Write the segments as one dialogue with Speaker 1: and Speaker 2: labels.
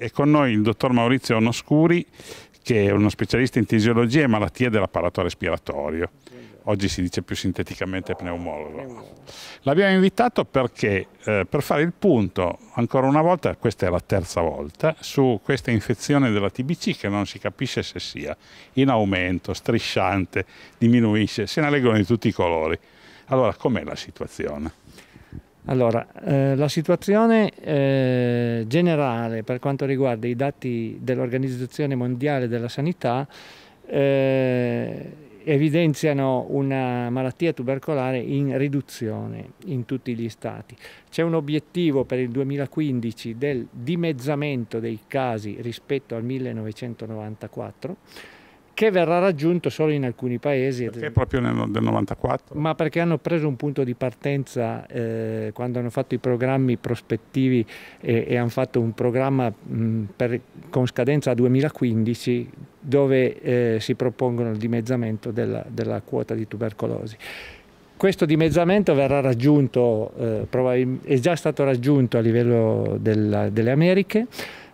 Speaker 1: È con noi il dottor Maurizio Onoscuri, che è uno specialista in tisiologia e malattie dell'apparato respiratorio. Oggi si dice più sinteticamente pneumologo. L'abbiamo invitato perché eh, per fare il punto, ancora una volta, questa è la terza volta, su questa infezione della TBC che non si capisce se sia in aumento, strisciante, diminuisce, se ne leggono di tutti i colori. Allora, com'è la situazione?
Speaker 2: Allora, eh, la situazione eh, generale per quanto riguarda i dati dell'Organizzazione Mondiale della Sanità eh, evidenziano una malattia tubercolare in riduzione in tutti gli stati. C'è un obiettivo per il 2015 del dimezzamento dei casi rispetto al 1994 che verrà raggiunto solo in alcuni paesi. Perché proprio nel, nel 94? Ma perché hanno preso un punto di partenza eh, quando hanno fatto i programmi prospettivi e, e hanno fatto un programma mh, per, con scadenza 2015 dove eh, si propongono il dimezzamento della, della quota di tubercolosi questo dimezzamento verrà raggiunto, eh, è già stato raggiunto a livello della, delle Americhe,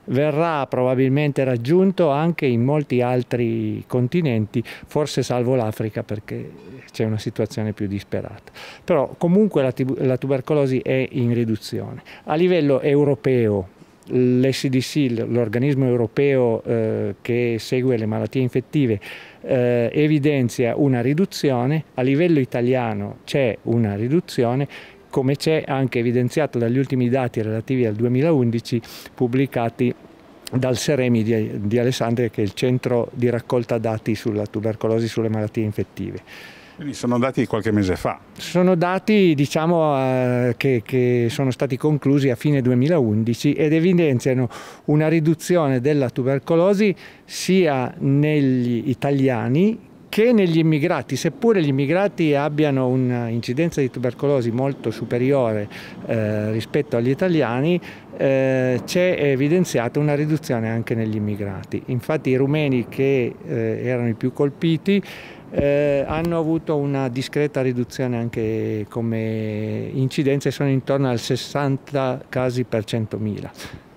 Speaker 2: verrà probabilmente raggiunto anche in molti altri continenti, forse salvo l'Africa perché c'è una situazione più disperata. Però comunque la, la tubercolosi è in riduzione. A livello europeo l'SDC, l'organismo europeo eh, che segue le malattie infettive, eh, evidenzia una riduzione, a livello italiano c'è una riduzione come c'è anche evidenziato dagli ultimi dati relativi al 2011 pubblicati dal Seremi di, di Alessandria che è il centro di raccolta dati sulla tubercolosi e sulle malattie infettive.
Speaker 1: Quindi sono dati di qualche mese fa?
Speaker 2: Sono dati diciamo, eh, che, che, sono stati conclusi a fine 2011 ed evidenziano una riduzione della tubercolosi sia negli italiani che negli immigrati, seppure gli immigrati abbiano un'incidenza di tubercolosi molto superiore eh, rispetto agli italiani, eh, c'è evidenziata una riduzione anche negli immigrati. Infatti i rumeni che eh, erano i più colpiti eh, hanno avuto una discreta riduzione anche come incidenze, sono intorno al 60 casi per 100.000.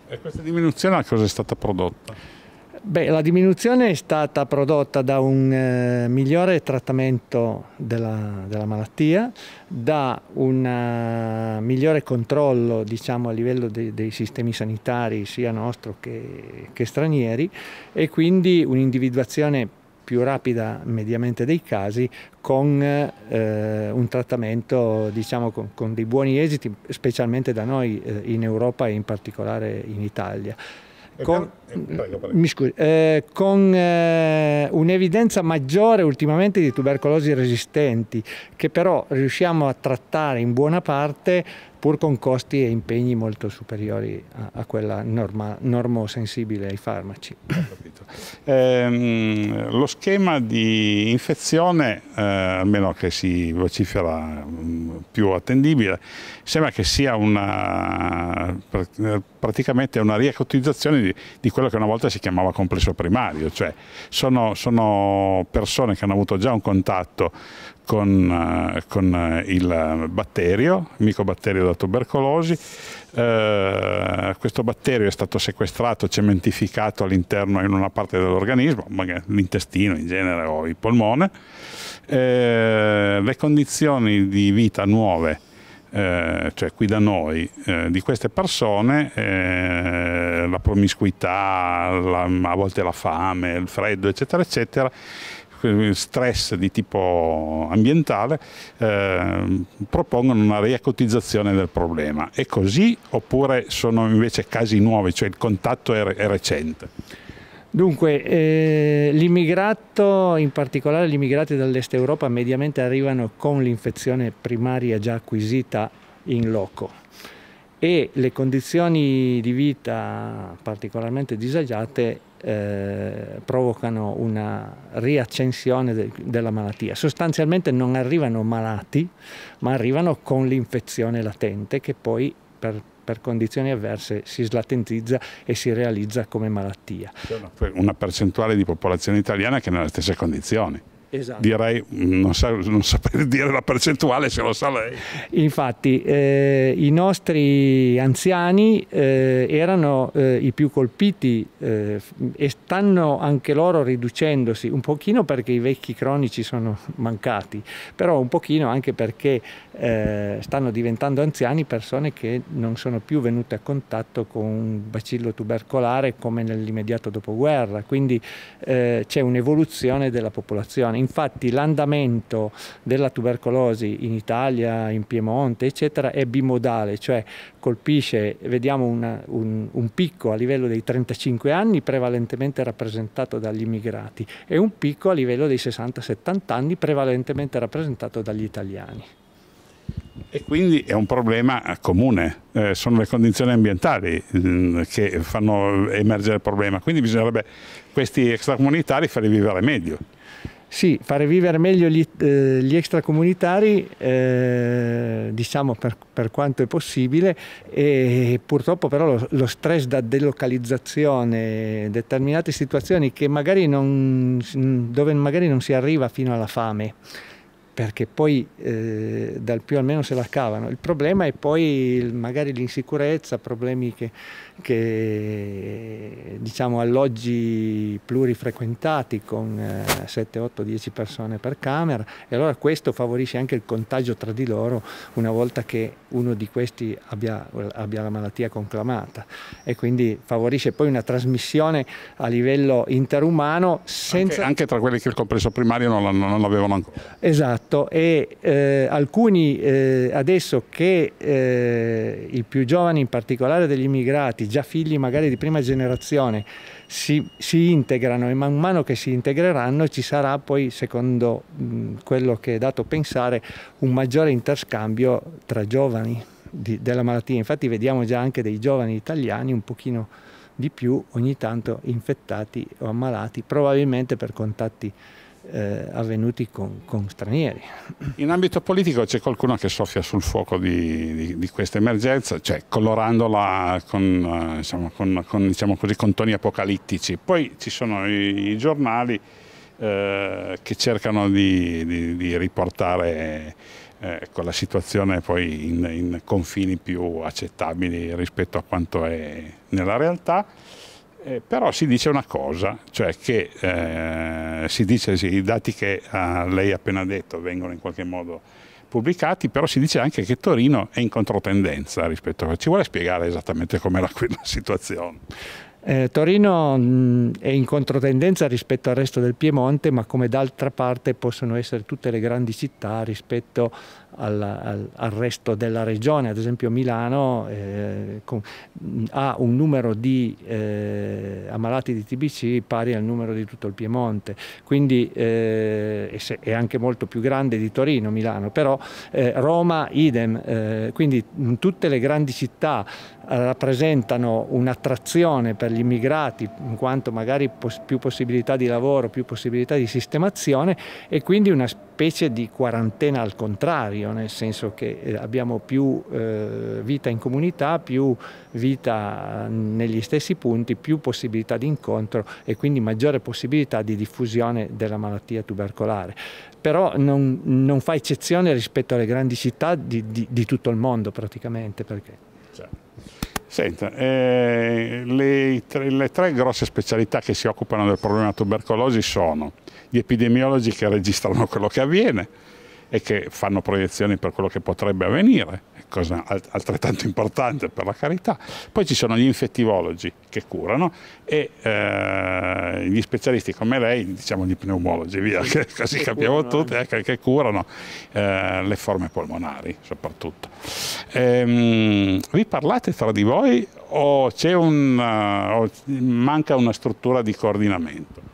Speaker 2: E questa diminuzione a cosa è stata prodotta? Beh, la diminuzione è stata prodotta da un eh, migliore trattamento della, della, malattia, da un eh, migliore controllo diciamo, a livello de dei sistemi sanitari sia nostro che, che stranieri e quindi un'individuazione più rapida mediamente dei casi con eh, un trattamento diciamo, con, con, dei buoni esiti, specialmente da noi eh, in Europa e in particolare in Italia con, scusi, eh, con eh, un'evidenza maggiore ultimamente di tubercolosi resistenti che però riusciamo a trattare in buona parte pur con costi e impegni molto superiori a, a quella norma, normosensibile ai farmaci. Eh, lo schema
Speaker 1: di infezione, eh, almeno che si vocifera mh, mm, più attendibile, sembra che sia una, praticamente una riacutizzazione di di, quello che una volta si chiamava complesso primario, cioè sono, sono persone che hanno avuto già un contatto con, eh, con eh, il batterio, il micobatterio da tubercolosi, eh, questo batterio è stato sequestrato, cementificato all'interno in una parte dell'organismo, magari l'intestino in genere o il polmone, eh, le condizioni di vita nuove eh, cioè qui da noi, eh, di queste persone eh, la promiscuità, la, a volte la fame, il freddo, eccetera, eccetera, stress di tipo ambientale eh, propongono una riacotizzazione del problema. È così oppure sono invece casi nuovi, cioè il contatto è, è recente?
Speaker 2: Dunque, eh, l'immigrato, in particolare gli immigrati dall'est Europa, mediamente arrivano con l'infezione primaria già acquisita in loco e le condizioni di vita particolarmente disagiate eh, provocano una riaccensione de della malattia. Sostanzialmente non arrivano malati, ma arrivano con l'infezione latente che poi per, per, condizioni avverse si slatentizza e si realizza come malattia. C'è
Speaker 1: una percentuale di popolazione italiana che è nelle stesse
Speaker 2: condizioni. Esatto. Direi, mm, non, sa, non saprei dire la percentuale se lo sa lei. Infatti, eh, i nostri anziani eh, erano eh, i più colpiti eh, e stanno anche loro riducendosi, un pochino perché i vecchi cronici sono mancati, però un pochino anche perché eh, stanno diventando anziani persone che non sono più venute a contatto con un bacillo tubercolare come nell'immediato dopoguerra, quindi eh, c'è un'evoluzione della popolazione infatti l'andamento della tubercolosi in Italia, in Piemonte, eccetera, è bimodale, cioè colpisce, vediamo una, un, un picco a livello dei 35 anni prevalentemente rappresentato dagli immigrati e un picco a livello dei 60-70 anni prevalentemente rappresentato dagli italiani.
Speaker 1: E quindi è un problema comune, eh, sono le condizioni ambientali mh, mm, che fanno emergere il problema, quindi bisognerebbe questi extracomunitari farli vivere meglio.
Speaker 2: Sì, fare vivere meglio gli, eh, gli extracomunitari, eh, diciamo per, per, quanto è possibile, e purtroppo però lo, lo, stress da delocalizzazione, determinate situazioni che magari non, dove magari non si arriva fino alla fame, perché poi eh, dal più almeno se la cavano. Il problema è poi magari l'insicurezza, problemi che, che, diciamo alloggi plurifrequentati con eh, 7, 8, 10 persone per camera e allora questo favorisce anche il contagio tra di loro una volta che uno di questi abbia, abbia la malattia conclamata e quindi favorisce poi una trasmissione a livello interumano senza... anche, anche tra quelli che il compreso primario non, non l'avevano ancora. Esatto fatto e eh, alcuni eh, adesso che eh, i più giovani in particolare degli immigrati, già figli magari di prima generazione, si, si integrano e man mano che si integreranno ci sarà poi, secondo mh, quello che è dato pensare, un maggiore interscambio tra giovani di, della malattia. Infatti vediamo già anche dei giovani italiani un pochino di più ogni tanto infettati o ammalati, probabilmente per contatti eh, avvenuti con, con, stranieri.
Speaker 1: In ambito politico c'è qualcuno che soffia sul fuoco di, di, di questa emergenza, cioè colorandola con, diciamo, con, con, diciamo così, con toni apocalittici. Poi ci sono i, i giornali eh, che cercano di, di riportare eh, con la situazione poi in, in confini più accettabili rispetto a quanto è nella realtà. Eh, però si dice una cosa, cioè che eh, si dice sì, i dati che ah, lei ha appena detto vengono in qualche modo pubblicati, però si dice anche che Torino è in controtendenza rispetto a... questo. Ci vuole spiegare esattamente com'era quella situazione?
Speaker 2: Eh, Torino mh, è in controtendenza rispetto al resto del Piemonte, ma come d'altra parte possono essere tutte le grandi città rispetto al, al, al, resto della regione, ad esempio Milano eh, con, ha un numero di eh, ammalati di TBC pari al numero di tutto il Piemonte, quindi eh, è anche molto più grande di Torino Milano, però eh, Roma idem, eh, quindi tutte le grandi città eh, rappresentano un'attrazione per gli immigrati in quanto magari pos più possibilità di lavoro, più possibilità di sistemazione e quindi una spesa specie di quarantena al contrario, nel senso che eh, abbiamo più eh, vita in comunità, più vita mm, negli stessi punti, più possibilità di incontro e quindi maggiore possibilità di diffusione della malattia tubercolare. Però non, non fa eccezione rispetto alle grandi città di, di, di tutto il mondo praticamente. Perché... Certo.
Speaker 1: Senta, eh, le, tre, le, tre, grosse specialità che si occupano del problema tubercolosi sono gli epidemiologi che registrano quello che avviene e che fanno proiezioni per quello che potrebbe avvenire, cosa altrettanto importante per la carità. Poi ci sono gli infettivologi che curano e eh, gli specialisti come lei, diciamo gli pneumologi, via, che, così che capiamo tutti, eh, che, curano eh, le forme polmonari soprattutto. Ehm, vi parlate tra di voi o, un, eh, o manca una struttura di coordinamento?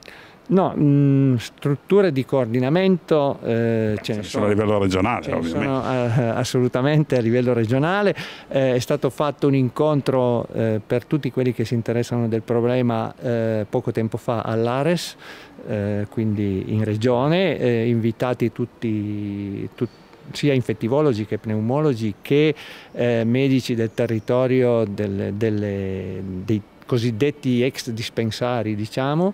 Speaker 2: No, mh, mm, strutture di coordinamento eh, ce ne sono a livello regionale, ovviamente. Sono, eh, assolutamente a livello regionale. Eh, è stato fatto un incontro eh, per tutti quelli che si interessano del problema eh, poco tempo fa all'Ares, eh, quindi in regione, invitati tutti, tutti sia infettivologi che pneumologi che eh, medici del territorio del, delle, dei cosiddetti ex dispensari, diciamo,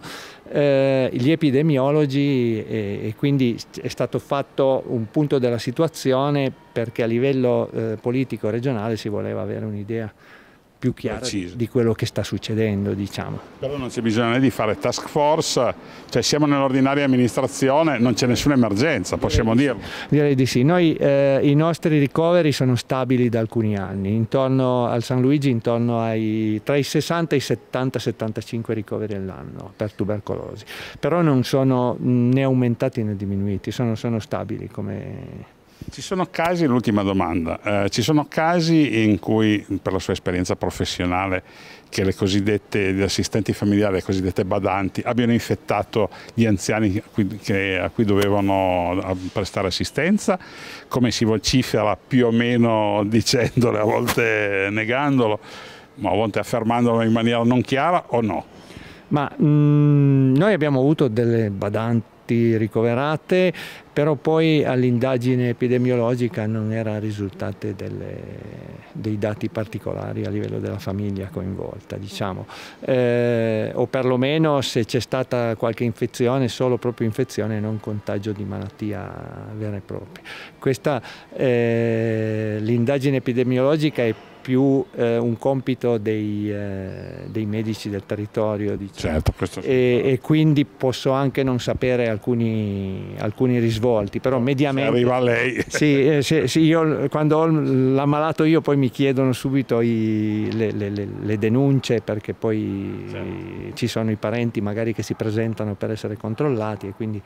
Speaker 2: eh, gli epidemiologi e, e, quindi è stato fatto un punto della situazione perché a livello eh, politico regionale si voleva avere un'idea più chiara Preciso. di quello che sta succedendo. Diciamo.
Speaker 1: Però non c'è bisogno né di fare task force, cioè siamo nell'ordinaria amministrazione, non c'è nessuna emergenza, possiamo dirlo.
Speaker 2: Direi di sì, noi eh, i nostri ricoveri sono stabili da alcuni anni, intorno al San Luigi intorno ai tra i 60 e i 70-75 ricoveri all'anno per tubercolosi, però non sono né aumentati né diminuiti, sono, sono stabili come
Speaker 1: ci sono casi, l'ultima domanda, eh, ci sono casi in cui per la sua esperienza professionale che le cosiddette gli assistenti familiari, le cosiddette badanti, abbiano infettato gli anziani a cui, che, a cui dovevano eh, prestare assistenza, come si vocifera più o meno dicendole, a volte negandolo, ma a volte affermandolo in maniera non chiara o no?
Speaker 2: Ma mh, mm, noi abbiamo avuto delle badanti morti ricoverate, però poi all'indagine epidemiologica non erano risultate delle, dei dati particolari a livello della famiglia coinvolta, diciamo. eh, o perlomeno se c'è stata qualche infezione, solo proprio infezione e non contagio di malattia vera e propria. Questa eh, l'indagine epidemiologica è più eh, un compito dei, eh, dei, medici del territorio. Diciamo. Certo, e, e, quindi posso anche non sapere alcuni, alcuni risvolti, però mediamente... Se arriva lei. Sì, eh, se, sì io, quando ho l'ammalato io poi mi chiedono subito i, le, le, le, le, denunce perché poi certo. ci sono i parenti magari che si presentano per essere controllati e quindi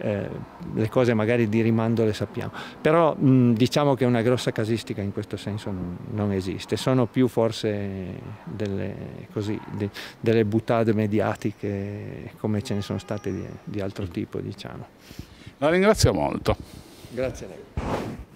Speaker 2: eh, le cose magari di rimando le sappiamo. Però mh, diciamo che una grossa casistica in questo senso non, non esiste esiste, sono più forse delle, così, de, delle buttate mediatiche come ce ne sono state di, di altro tipo, diciamo. La ringrazio molto. Grazie a lei.